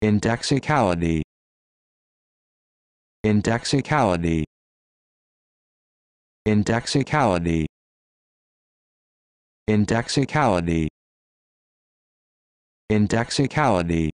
Indexicality Indexicality Indexicality Indexicality Indexicality